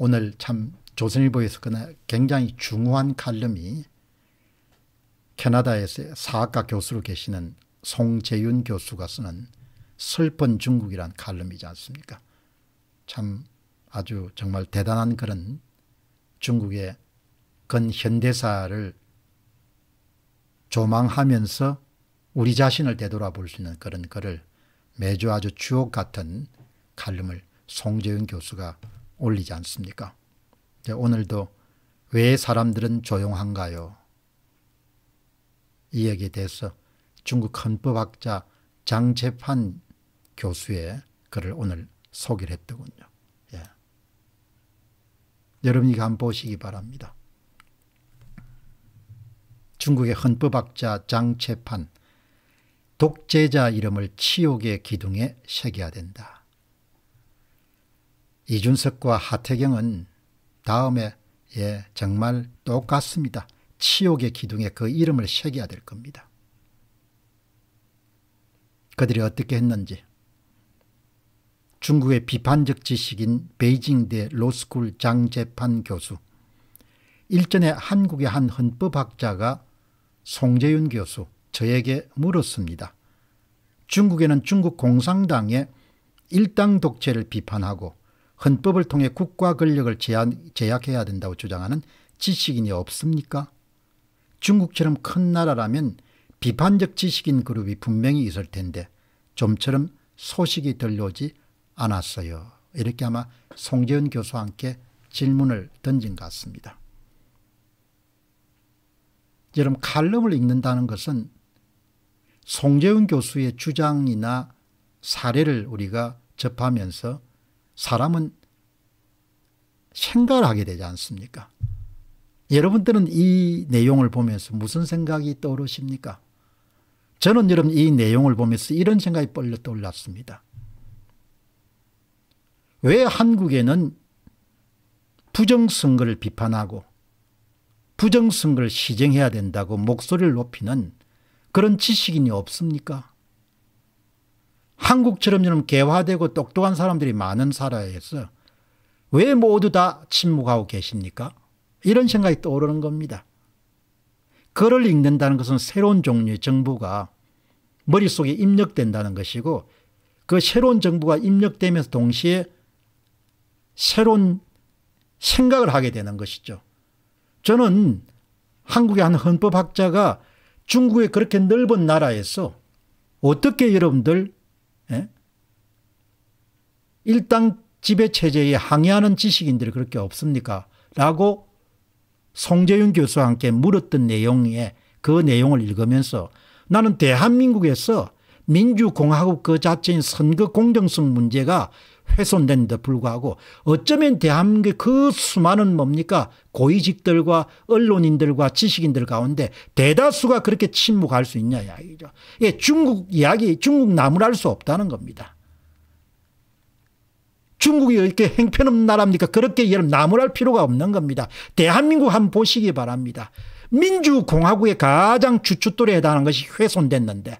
오늘 참 조선일보에서 그나 굉장히 중요한 칼럼이 캐나다에서 사학과 교수로 계시는 송재윤 교수가 쓰는 슬픈 중국이란 칼럼이지 않습니까? 참 아주 정말 대단한 그런 중국의 근현대사를 조망하면서 우리 자신을 되돌아볼 수 있는 그런 글을 매주 아주 주옥 같은 칼럼을 송재윤 교수가 올리지 않습니까? 오늘도 왜 사람들은 조용한가요? 이 얘기에 대해서 중국 헌법학자 장재판 교수의 글을 오늘 소개를 했더군요. 예. 여러분이 한번 보시기 바랍니다. 중국의 헌법학자 장채판 독재자 이름을 치욕의 기둥에 새겨야 된다. 이준석과 하태경은 다음에 예, 정말 똑같습니다. 치욕의 기둥에 그 이름을 새겨야 될 겁니다. 그들이 어떻게 했는지 중국의 비판적 지식인 베이징대 로스쿨 장재판 교수 일전에 한국의 한 헌법학자가 송재윤 교수 저에게 물었습니다. 중국에는 중국 공산당의 일당 독재를 비판하고 헌법을 통해 국가 권력을 제약해야 된다고 주장하는 지식인이 없습니까? 중국처럼 큰 나라라면 비판적 지식인 그룹이 분명히 있을 텐데 좀처럼 소식이 들려오지 않았어요. 이렇게 아마 송재현 교수와 함께 질문을 던진 것 같습니다. 여러분 칼럼을 읽는다는 것은 송재훈 교수의 주장이나 사례를 우리가 접하면서 사람은 생각을 하게 되지 않습니까? 여러분들은 이 내용을 보면서 무슨 생각이 떠오르십니까? 저는 여러분 이 내용을 보면서 이런 생각이 벌려 떠올랐습니다. 왜 한국에는 부정선거를 비판하고 부정선거를 시정해야 된다고 목소리를 높이는 그런 지식인이 없습니까? 한국처럼 좀 개화되고 똑똑한 사람들이 많은 사회에서 왜 모두 다 침묵하고 계십니까? 이런 생각이 떠오르는 겁니다. 글을 읽는다는 것은 새로운 종류의 정부가 머릿속에 입력된다는 것이고 그 새로운 정부가 입력되면서 동시에 새로운 생각을 하게 되는 것이죠. 저는 한국의 한 헌법학자가 중국의 그렇게 넓은 나라에서 어떻게 여러분들 예? 일당 지배체제에 항의하는 지식인들이 그렇게 없습니까? 라고 송재윤 교수와 함께 물었던 내용에 그 내용을 읽으면서 나는 대한민국에서 민주공화국 그 자체인 선거 공정성 문제가 훼손된 데 불구하고 어쩌면 대한민국 의그 수많은 뭡니까 고위직들과 언론인들과 지식인들 가운데 대다수가 그렇게 침묵할 수 있냐 이야기죠. 예, 중국 이야기 중국 나무랄 수 없다는 겁니다. 중국이 이렇게 행편없는 나라입니까? 그렇게 여러 나무랄 필요가 없는 겁니다. 대한민국 한번 보시기 바랍니다. 민주공화국의 가장 주춧돌에 해당하는 것이 훼손됐는데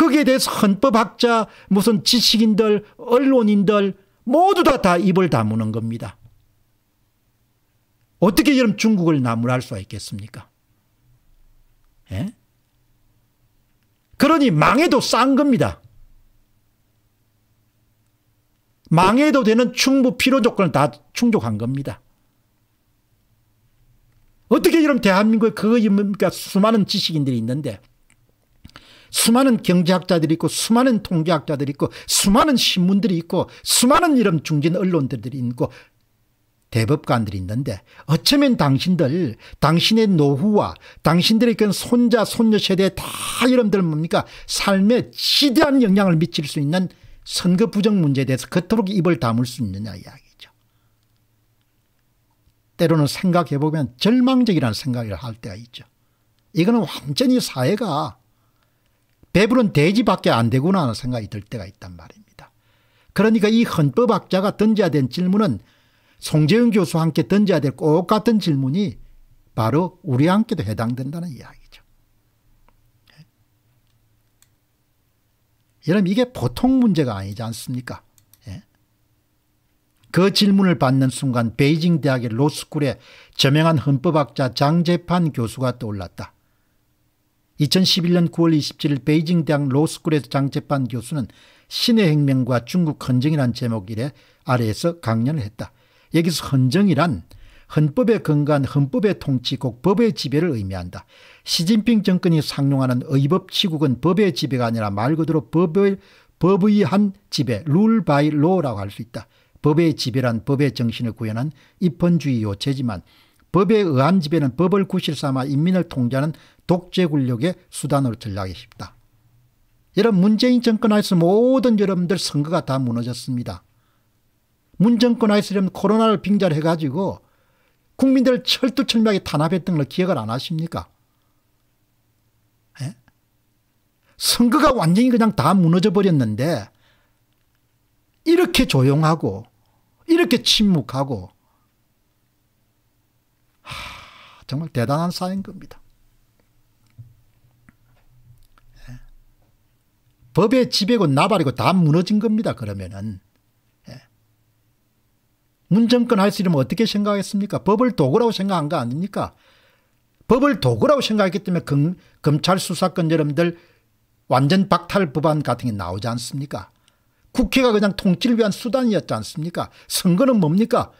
거기에 대해서 헌법학자, 무슨 지식인들, 언론인들 모두 다, 다 입을 다무는 겁니다. 어떻게 여러분 중국을 나무랄 수가 있겠습니까? 예? 그러니 망해도 싼 겁니다. 망해도 되는 충분 필요 조건을 다 충족한 겁니다. 어떻게 이런 대한민국에 그거 입니까? 수많은 지식인들이 있는데 수많은 경제학자들이 있고 수많은 통계학자들이 있고 수많은 신문들이 있고 수많은 이런 중진 언론들이 있고 대법관들이 있는데 어쩌면 당신들 당신의 노후와 당신들의 그 손자 손녀 세대에 다 여러분들 뭡니까 삶에 지대한 영향을 미칠 수 있는 선거 부정 문제에 대해서 그토록 입을 다물 수 있느냐 이야기죠. 때로는 생각해보면 절망적이라는 생각을 할 때가 있죠. 이거는 완전히 사회가 배부른 돼지밖에 안 되구나 하는 생각이 들 때가 있단 말입니다. 그러니까 이 헌법학자가 던져야 된 질문은 송재영 교수와 함께 던져야 될꼭 같은 질문이 바로 우리 함께도 해당된다는 이야기죠. 여러분 이게 보통 문제가 아니지 않습니까? 예? 그 질문을 받는 순간 베이징 대학의 로스쿨에 저명한 헌법학자 장재판 교수가 떠올랐다. 2011년 9월 27일 베이징 대학 로스쿨에서 장재판 교수는 신의 혁명과 중국 헌정이란 제목 이래 아래에서 강연을 했다. 여기서 헌정이란 헌법에 근거한 헌법의 통치 곧 법의 지배를 의미한다. 시진핑 정권이 상용하는 의법 치국은 법의 지배가 아니라 말 그대로 법의, 법의한 지배, 룰 바이 로라고 할 수 있다. 법의 지배란 법의 정신을 구현한 입헌주의 요체지만 법에 의한 지배는 법을 구실 삼아 인민을 통제하는 독재 권력의 수단으로 전락이 쉽다. 여러 문재인 정권 하에서 모든 여러분들 선거가 다 무너졌습니다. 문 정권 하에서 코로나를 빙자 해가지고 국민들 철두철미하게 탄압했던 걸 기억을 안 하십니까? 에? 예? 선거가 완전히 그냥 다 무너져 버렸는데 이렇게 조용하고 이렇게 침묵하고 정말 대단한 사인 겁니다. 예. 법의 지배고 나발이고 다 무너진 겁니다. 그러면은 예. 문정권 할 수 있으면 어떻게 생각했습니까? 법을 도구라고 생각한 거 아닙니까? 법을 도구라고 생각했기 때문에 검, 검찰 수사권 여러분들 완전 박탈 법안 같은 게 나오지 않습니까? 국회가 그냥 통치를 위한 수단이었지 않습니까? 선거는 뭡니까?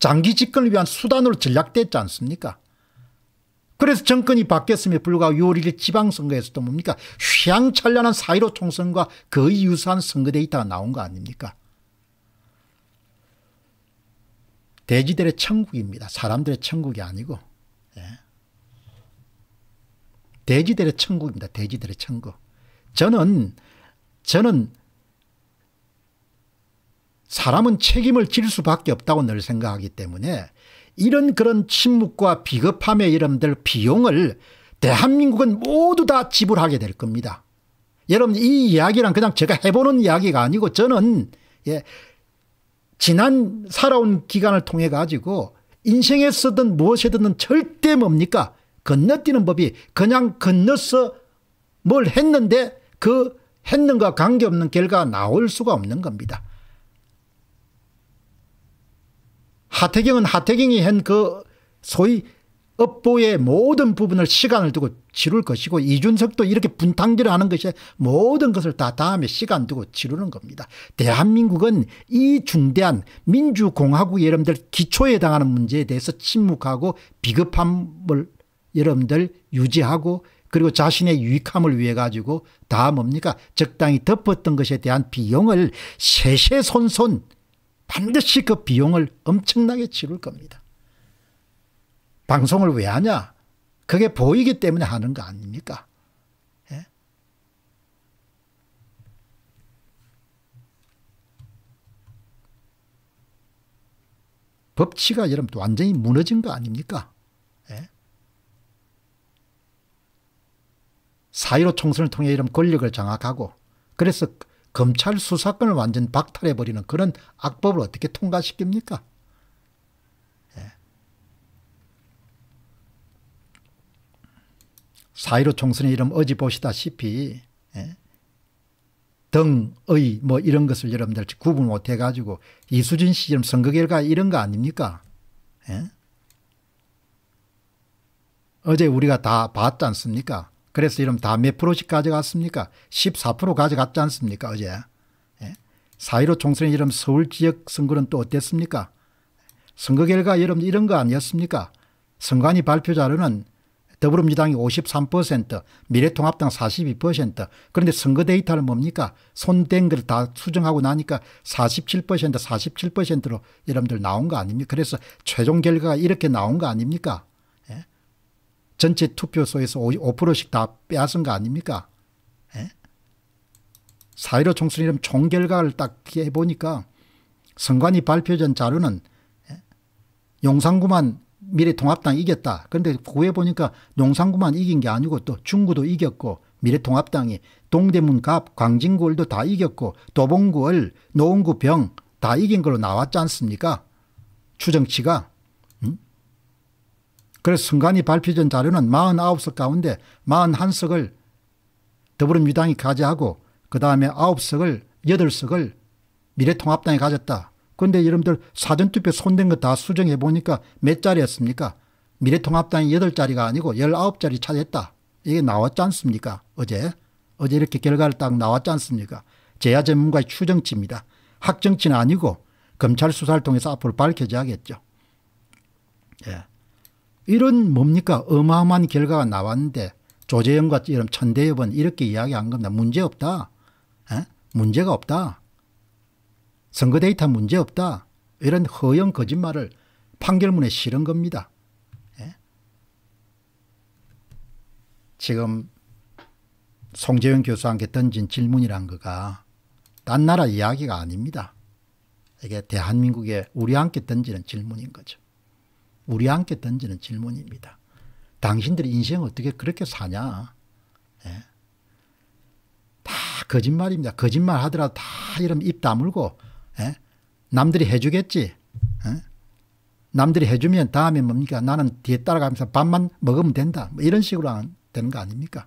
장기 집권을 위한 수단으로 전략됐지 않습니까? 그래서 정권이 바뀌었음에 불구하고 6월 1일 지방선거에서도 뭡니까 휘황찬란한 4.15 총선과 거의 유사한 선거 데이터가 나온 거 아닙니까? 돼지들의 천국입니다. 사람들의 천국이 아니고 예. 돼지들의 천국입니다. 돼지들의 천국. 저는 저는 사람은 책임을 질 수밖에 없다고 늘 생각하기 때문에 이런 그런 침묵과 비겁함의 이름들 비용을 대한민국은 모두 다 지불하게 될 겁니다. 예, 여러분 이 이야기란 그냥 제가 해보는 이야기가 아니고 저는 예, 지난 살아온 기간을 통해 가지고 인생에 쓰든 무엇에 든 절대 뭡니까 건너뛰는 법이 그냥 건너서 뭘 했는데 그 했는가 관계없는 결과가 나올 수가 없는 겁니다. 하태경은 하태경이 한 그 소위 업보의 모든 부분을 시간을 두고 치룰 것이고 이준석도 이렇게 분탕질을 하는 것이 모든 것을 다 다음에 시간 두고 치르는 겁니다. 대한민국은 이 중대한 민주공화국 여러분들 기초에 당하는 문제에 대해서 침묵하고 비급함을 여러분들 유지하고 그리고 자신의 유익함을 위해 가지고 다 뭡니까 적당히 덮었던 것에 대한 비용을 세세손손 반드시 그 비용을 엄청나게 치를 겁니다. 방송을 왜 하냐? 그게 보이기 때문에 하는 거 아닙니까? 예? 법치가 여러분 완전히 무너진 거 아닙니까? 예? 사이로 총선을 통해 이런 권력을 장악하고 그래서 검찰 수사권을 완전 박탈해버리는 그런 악법을 어떻게 통과시킵니까? 예. 사이로 총선의 이름 어지 보시다시피 예? 등의 뭐 이런 것을 여러분들 구분 못해 가지고 이수진 씨 지금 선거 결과 이런 거 아닙니까? 예? 어제 우리가 다 봤지 않습니까? 그래서 이름 다몇 프로씩 가져갔습니까? 14% 가져갔지 않습니까? 어제. 4.15 예? 총선에 이름 서울 지역 선거는 또 어땠습니까? 선거 결과 여러분 이런 거 아니었습니까? 선관위 발표 자료는 더불어민주당이 53%, 미래통합당 42%, 그런데 선거 데이터는 뭡니까? 손댄 걸 다 수정하고 나니까 47%, 47%로 여러분들 나온 거 아닙니까? 그래서 최종 결과가 이렇게 나온 거 아닙니까? 전체 투표소에서 5%씩 다 빼앗은 거 아닙니까? 예? 사일오 총선이름 총결과를 딱 해보니까 선관위 발표전 자료는 예? 용산구만 미래통합당 이겼다. 그런데 구해보니까 용산구만 이긴 게 아니고 또 중구도 이겼고 미래통합당이 동대문갑 광진구을도 다 이겼고 도봉구을 노원구 병 다 이긴 걸로 나왔지 않습니까? 추정치가. 그래서 순간이 발표된 자료는 49석 가운데 41석을 더불어민주당이 가져하고 그 다음에 9석을 8석을 미래통합당이 가졌다. 그런데 여러분들 사전투표 손댄 거 다 수정해 보니까 몇 자리였습니까? 미래통합당이 8자리가 아니고 19자리 차지했다. 이게 나왔지 않습니까? 어제. 어제 이렇게 결과를 딱 나왔지 않습니까? 제야 전문가의 추정치입니다. 학정치는 아니고 검찰 수사를 통해서 앞으로 밝혀져야겠죠. 예. 이런 뭡니까 어마어마한 결과가 나왔는데 조재영과 이런 천대엽은 이렇게 이야기한 겁니다. 문제없다. 에? 문제가 없다. 선거 데이터 문제없다. 이런 허영 거짓말을 판결문에 실은 겁니다. 에? 지금 송재영 교수한테 던진 질문이란 거가 딴 나라 이야기가 아닙니다. 이게 대한민국에 우리한테 던지는 질문인 거죠. 우리 함께 던지는 질문입니다. 당신들이 인생 어떻게 그렇게 사냐? 예. 다 거짓말입니다. 거짓말 하더라도 다 이러면 입 다물고 예? 남들이 해주겠지. 예? 남들이 해주면 다음에 뭡니까? 나는 뒤에 따라가면서 밥만 먹으면 된다. 뭐 이런 식으로 되는 거 아닙니까?